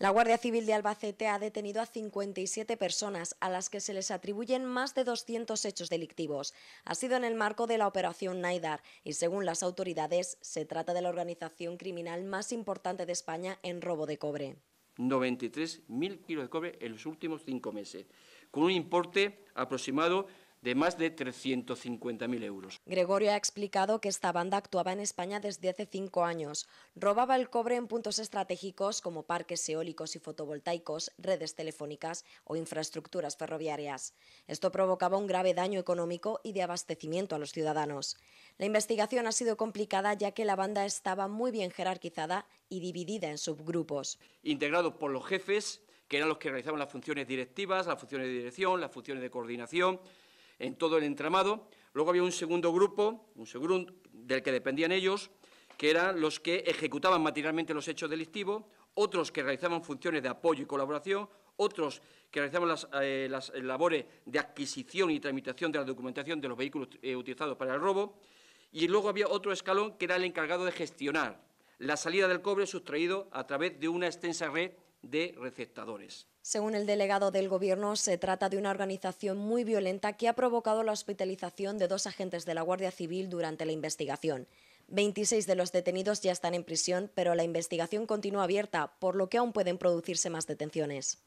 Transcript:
La Guardia Civil de Albacete ha detenido a 57 personas, a las que se les atribuyen más de 200 hechos delictivos. Ha sido en el marco de la operación Naidar y, según las autoridades, se trata de la organización criminal más importante de España en robo de cobre. 93.000 kilos de cobre en los últimos cinco meses, con un importe aproximado de más de 350.000 euros. Gregorio ha explicado que esta banda actuaba en España desde hace cinco años. Robaba el cobre en puntos estratégicos como parques eólicos y fotovoltaicos, redes telefónicas o infraestructuras ferroviarias. Esto provocaba un grave daño económico y de abastecimiento a los ciudadanos. La investigación ha sido complicada ya que la banda estaba muy bien jerarquizada y dividida en subgrupos. Integrado por los jefes, que eran los que realizaban las funciones directivas, las funciones de dirección, las funciones de coordinación, en todo el entramado. Luego había un segundo grupo, un del que dependían ellos, que eran los que ejecutaban materialmente los hechos delictivos, otros que realizaban funciones de apoyo y colaboración, otros que realizaban las, eh, labores de adquisición y tramitación de la documentación de los vehículos eh, utilizados para el robo, y luego había otro escalón que era el encargado de gestionar la salida del cobre sustraído a través de una extensa red de receptadores. Según el delegado del Gobierno, se trata de una organización muy violenta que ha provocado la hospitalización de dos agentes de la Guardia Civil durante la investigación. 26 de los detenidos ya están en prisión, pero la investigación continúa abierta, por lo que aún pueden producirse más detenciones.